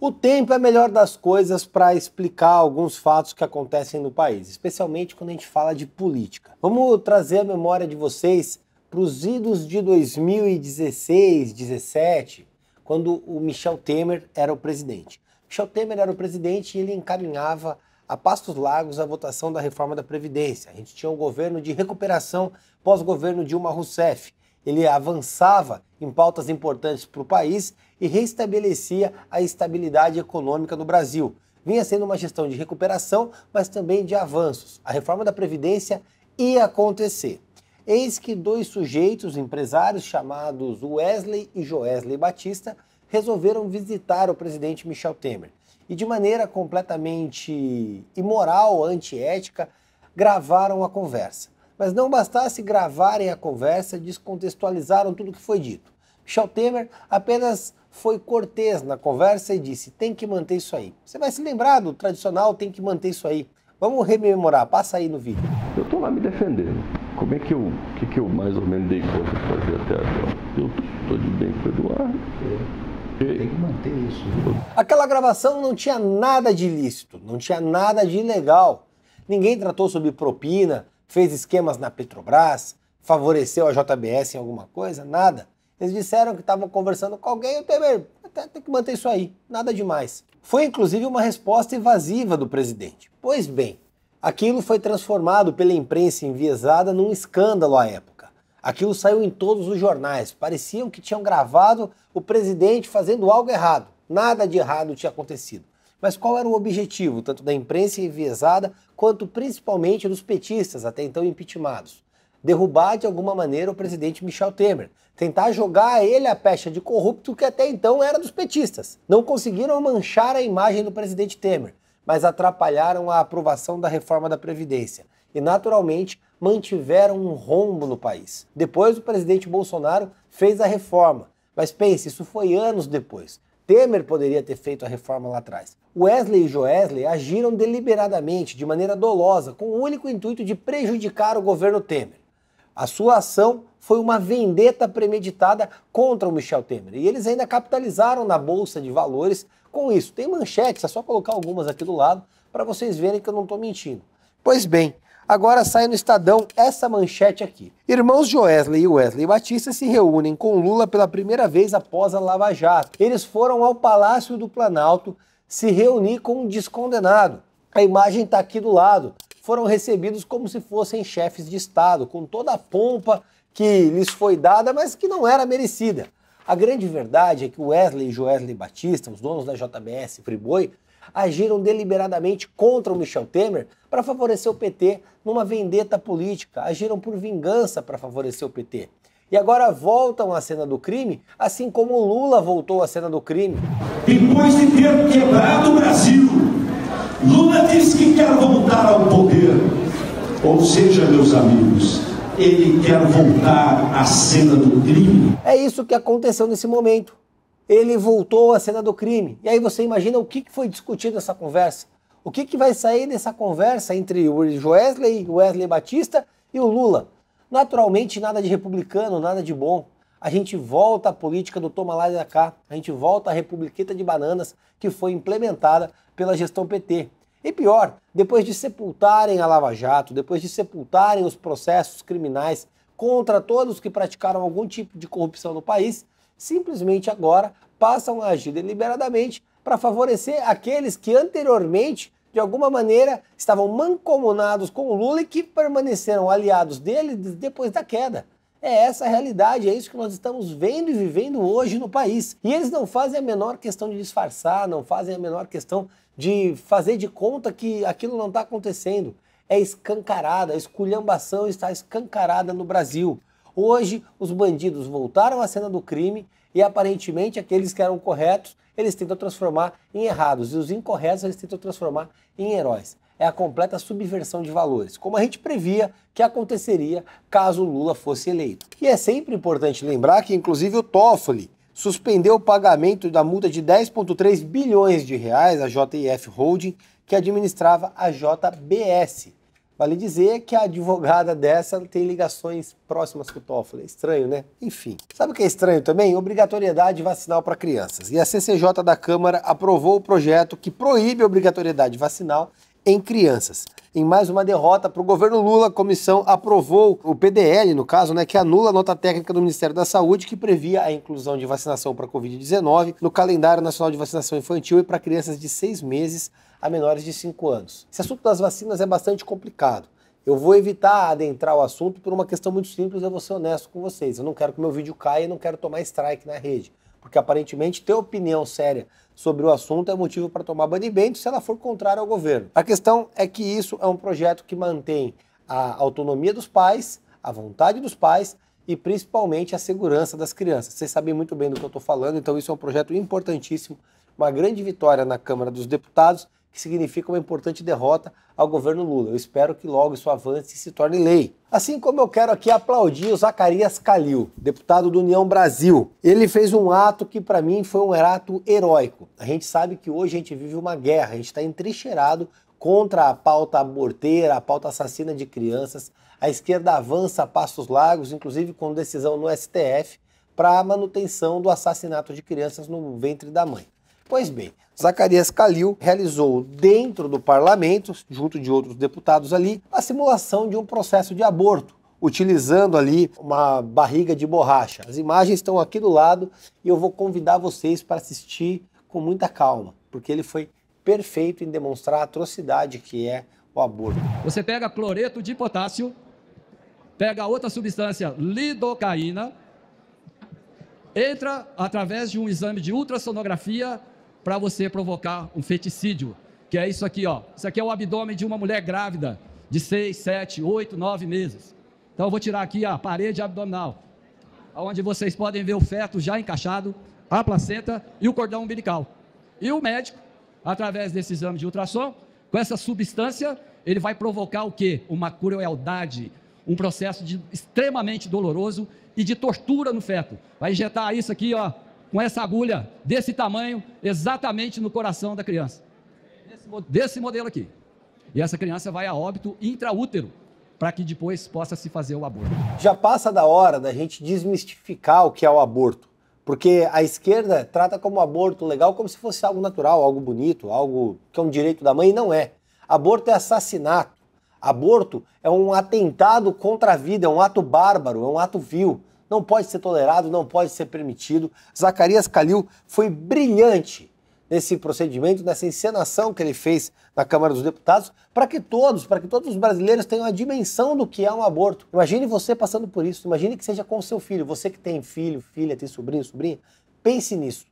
O tempo é a melhor das coisas para explicar alguns fatos que acontecem no país, especialmente quando a gente fala de política. Vamos trazer a memória de vocês para os idos de 2016, 17, quando o Michel Temer era o presidente. Michel Temer era o presidente e ele encaminhava a pastos largos a votação da reforma da Previdência. A gente tinha um governo de recuperação pós-governo Dilma Rousseff ele avançava em pautas importantes para o país e restabelecia a estabilidade econômica no Brasil. Vinha sendo uma gestão de recuperação, mas também de avanços. A reforma da Previdência ia acontecer. Eis que dois sujeitos, empresários chamados Wesley e Joesley Batista, resolveram visitar o presidente Michel Temer e, de maneira completamente imoral, antiética, gravaram a conversa. Mas não bastasse gravarem a conversa, descontextualizaram tudo o que foi dito. Michel Temer apenas foi cortês na conversa e disse: tem que manter isso aí. Você vai se lembrar do tradicional, tem que manter isso aí. Vamos rememorar, passa aí no vídeo. Eu estou lá me defendendo. Como é que eu, que, que eu mais ou menos dei conta de fazer até agora? Eu estou de bem com o Eduardo. É, tem que manter isso. Aquela gravação não tinha nada de ilícito, não tinha nada de ilegal. Ninguém tratou sobre propina, fez esquemas na Petrobras, favoreceu a JBS em alguma coisa, nada. Eles disseram que estavam conversando com alguém, o Temer até tem que manter isso aí, nada demais. Foi inclusive uma resposta evasiva do presidente. Pois bem, aquilo foi transformado pela imprensa enviesada num escândalo à época. Aquilo saiu em todos os jornais, pareciam que tinham gravado o presidente fazendo algo errado. Nada de errado tinha acontecido. Mas qual era o objetivo, tanto da imprensa enviesada, quanto principalmente dos petistas, até então impeachmentados? Derrubar de alguma maneira o presidente Michel Temer, tentar jogar a ele a pecha de corrupto que até então era dos petistas. Não conseguiram manchar a imagem do presidente Temer, mas atrapalharam a aprovação da reforma da Previdência e, naturalmente, mantiveram um rombo no país. Depois, o presidente Bolsonaro fez a reforma, mas pense, isso foi anos depois. Temer poderia ter feito a reforma lá atrás. Wesley e Joesley agiram deliberadamente, de maneira dolosa, com o único intuito de prejudicar o governo Temer. A sua ação foi uma vendeta premeditada contra o Michel Temer. E eles ainda capitalizaram na bolsa de valores com isso. Tem manchetes, é só colocar algumas aqui do lado para vocês verem que eu não estou mentindo. Pois bem, Agora sai no Estadão essa manchete aqui. Irmãos Joesley e Wesley Batista se reúnem com Lula pela primeira vez após a Lava Jato. Eles foram ao Palácio do Planalto se reunir com um descondenado. A imagem está aqui do lado. Foram recebidos como se fossem chefes de Estado, com toda a pompa que lhes foi dada, mas que não era merecida. A grande verdade é que Wesley e Joesley Batista, os donos da JBS Friboi, agiram deliberadamente contra o Michel Temer para favorecer o PT numa vendeta política, agiram por vingança para favorecer o PT. E agora voltam à cena do crime, assim como Lula voltou à cena do crime. Depois de ter quebrado o Brasil, Lula disse que quer voltar ao poder. Ou seja, meus amigos, ele quer voltar à cena do crime. É isso que aconteceu nesse momento ele voltou à cena do crime. E aí você imagina o que foi discutido nessa conversa. O que, vai sair dessa conversa entre o Wesley, Wesley Batista e o Lula? Naturalmente, nada de republicano, nada de bom. A gente volta à política do toma lá e da cá, a gente volta à republiqueta de bananas que foi implementada pela gestão PT. E pior, depois de sepultarem a Lava Jato, depois de sepultarem os processos criminais contra todos que praticaram algum tipo de corrupção no país, simplesmente agora passam a agir deliberadamente para favorecer aqueles que anteriormente, de alguma maneira, estavam mancomunados com o Lula e que permaneceram aliados dele depois da queda. É essa a realidade, é isso que nós estamos vendo e vivendo hoje no país. E eles não fazem a menor questão de disfarçar, não fazem a menor questão de fazer de conta que aquilo não está acontecendo. É escancarada, a esculhambação está escancarada no Brasil. Hoje, os bandidos voltaram à cena do crime e aparentemente aqueles que eram corretos, eles tentam transformar em errados, e os incorretos eles tentam transformar em heróis. É a completa subversão de valores, como a gente previa que aconteceria caso Lula fosse eleito. E é sempre importante lembrar que inclusive o Toffoli suspendeu o pagamento da multa de 10.3 bilhões de reais à JF Holding, que administrava a JBS, Vale dizer que a advogada dessa tem ligações próximas com o Toffoli. É estranho, né? Enfim. Sabe o que é estranho também? Obrigatoriedade vacinal para crianças. E a CCJ da Câmara aprovou o projeto que proíbe a obrigatoriedade vacinal em crianças. Em mais uma derrota para o governo Lula, a comissão aprovou o PDL, no caso, né, que anula a nota técnica do Ministério da Saúde que previa a inclusão de vacinação para Covid-19 no calendário nacional de vacinação infantil e para crianças de seis meses a menores de cinco anos. Esse assunto das vacinas é bastante complicado. Eu vou evitar adentrar o assunto por uma questão muito simples, eu vou ser honesto com vocês. Eu não quero que meu vídeo caia e não quero tomar strike na rede. Porque aparentemente ter opinião séria sobre o assunto é motivo para tomar banimento se ela for contrária ao governo. A questão é que isso é um projeto que mantém a autonomia dos pais, a vontade dos pais e principalmente a segurança das crianças. Vocês sabem muito bem do que eu estou falando, então isso é um projeto importantíssimo, uma grande vitória na Câmara dos Deputados que significa uma importante derrota ao governo Lula. Eu espero que logo isso avance e se torne lei. Assim como eu quero aqui aplaudir o Zacarias Calil, deputado do União Brasil. Ele fez um ato que para mim foi um ato heróico. A gente sabe que hoje a gente vive uma guerra, a gente está entrincheirado contra a pauta aborteira, a pauta assassina de crianças. A esquerda avança a passos largos, inclusive com decisão no STF, para a manutenção do assassinato de crianças no ventre da mãe. Pois bem, Zacarias Calil realizou dentro do parlamento, junto de outros deputados ali, a simulação de um processo de aborto, utilizando ali uma barriga de borracha. As imagens estão aqui do lado e eu vou convidar vocês para assistir com muita calma, porque ele foi perfeito em demonstrar a atrocidade que é o aborto. Você pega cloreto de potássio, pega outra substância, lidocaína, entra através de um exame de ultrassonografia para você provocar um feticídio, que é isso aqui, ó. Isso aqui é o abdômen de uma mulher grávida, de 6, 7, 8, 9 meses. Então eu vou tirar aqui a parede abdominal, onde vocês podem ver o feto já encaixado, a placenta e o cordão umbilical. E o médico, através desse exame de ultrassom, com essa substância, ele vai provocar o quê? Uma crueldade, um processo de, extremamente doloroso e de tortura no feto. Vai injetar isso aqui, ó, com essa agulha desse tamanho, exatamente no coração da criança. Desse, desse modelo aqui. E essa criança vai a óbito intraútero, para que depois possa se fazer o aborto. Já passa da hora da gente desmistificar o que é o aborto. Porque a esquerda trata como aborto legal como se fosse algo natural, algo bonito, algo que é um direito da mãe, e não é. Aborto é assassinato. Aborto é um atentado contra a vida, é um ato bárbaro, é um ato vil não pode ser tolerado, não pode ser permitido. Zacarias Calil foi brilhante nesse procedimento, nessa encenação que ele fez na Câmara dos Deputados, para que todos, para que todos os brasileiros tenham a dimensão do que é um aborto. Imagine você passando por isso, imagine que seja com o seu filho, você que tem filho, filha, tem sobrinho, sobrinha, pense nisso.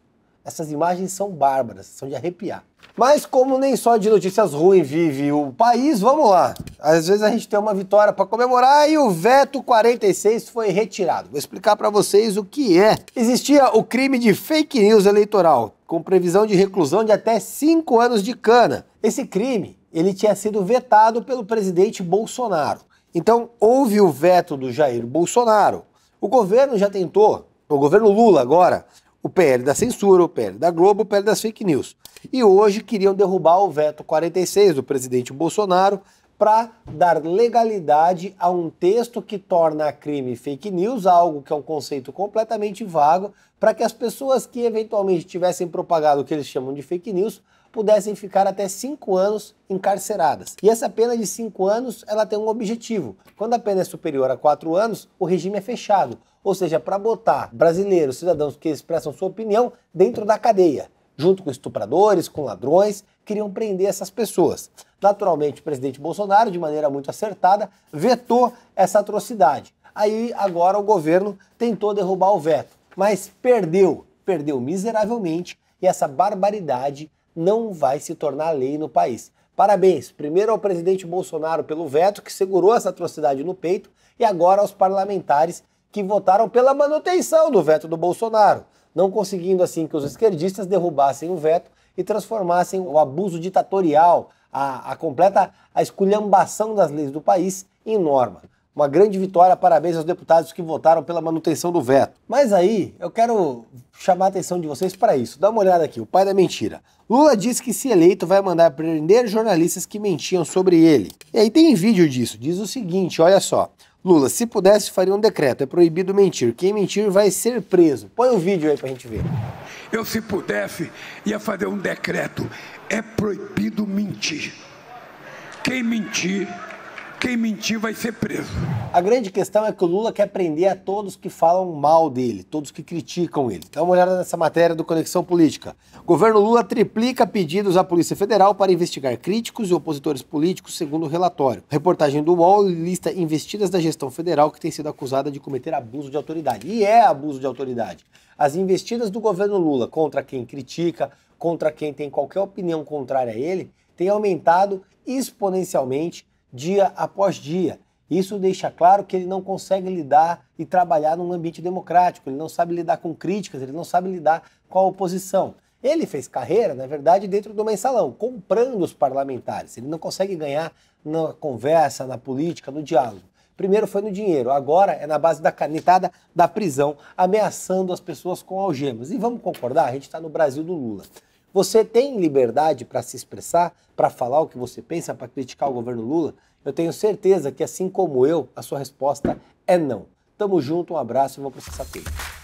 Essas imagens são bárbaras, são de arrepiar. Mas como nem só de notícias ruins vive o país, vamos lá. Às vezes a gente tem uma vitória para comemorar e o veto 46 foi retirado. Vou explicar para vocês o que é. Existia o crime de fake news eleitoral, com previsão de reclusão de até 5 anos de cana. Esse crime, ele tinha sido vetado pelo presidente Bolsonaro. Então, houve o veto do Jair Bolsonaro. O governo já tentou, o governo Lula agora, o PL da censura, o PL da Globo, o PL das fake news. E hoje queriam derrubar o veto 46 do presidente Bolsonaro para dar legalidade a um texto que torna crime fake news, algo que é um conceito completamente vago, para que as pessoas que eventualmente tivessem propagado o que eles chamam de fake news pudessem ficar até cinco anos encarceradas. E essa pena de cinco anos ela tem um objetivo. Quando a pena é superior a quatro anos, o regime é fechado, ou seja, para botar brasileiros, cidadãos que expressam sua opinião, dentro da cadeia junto com estupradores, com ladrões, queriam prender essas pessoas. Naturalmente, o presidente Bolsonaro, de maneira muito acertada, vetou essa atrocidade. Aí agora o governo tentou derrubar o veto, mas perdeu, perdeu miseravelmente, e essa barbaridade não vai se tornar lei no país. Parabéns, primeiro ao presidente Bolsonaro pelo veto que segurou essa atrocidade no peito e agora aos parlamentares que votaram pela manutenção do veto do Bolsonaro, não conseguindo assim que os esquerdistas derrubassem o veto e transformassem o abuso ditatorial, a, a completa a esculhambação das leis do país em norma. Uma grande vitória, parabéns aos deputados que votaram pela manutenção do veto. Mas aí, eu quero chamar a atenção de vocês para isso. Dá uma olhada aqui, o pai da mentira. Lula diz que se eleito vai mandar prender jornalistas que mentiam sobre ele. E aí tem vídeo disso, diz o seguinte, olha só. Lula, se pudesse, faria um decreto, é proibido mentir. Quem mentir vai ser preso. Põe o um vídeo aí para a gente ver. Eu, se pudesse, ia fazer um decreto, é proibido mentir. Quem mentir quem mentir vai ser preso. A grande questão é que o Lula quer prender a todos que falam mal dele, todos que criticam ele. Dá uma olhada nessa matéria do Conexão Política. O governo Lula triplica pedidos à Polícia Federal para investigar críticos e opositores políticos, segundo o relatório. A reportagem do UOL lista investidas da gestão federal que tem sido acusada de cometer abuso de autoridade. E é abuso de autoridade. As investidas do governo Lula contra quem critica, contra quem tem qualquer opinião contrária a ele, têm aumentado exponencialmente dia após dia. Isso deixa claro que ele não consegue lidar e trabalhar num ambiente democrático, ele não sabe lidar com críticas, ele não sabe lidar com a oposição. Ele fez carreira, na verdade, dentro do mensalão, comprando os parlamentares. Ele não consegue ganhar na conversa, na política, no diálogo. Primeiro foi no dinheiro, agora é na base da canetada da prisão, ameaçando as pessoas com algemas. E vamos concordar, a gente está no Brasil do Lula. Você tem liberdade para se expressar, para falar o que você pensa, para criticar o governo Lula? Eu tenho certeza que, assim como eu, a sua resposta é não. Tamo junto, um abraço e vou processar quem.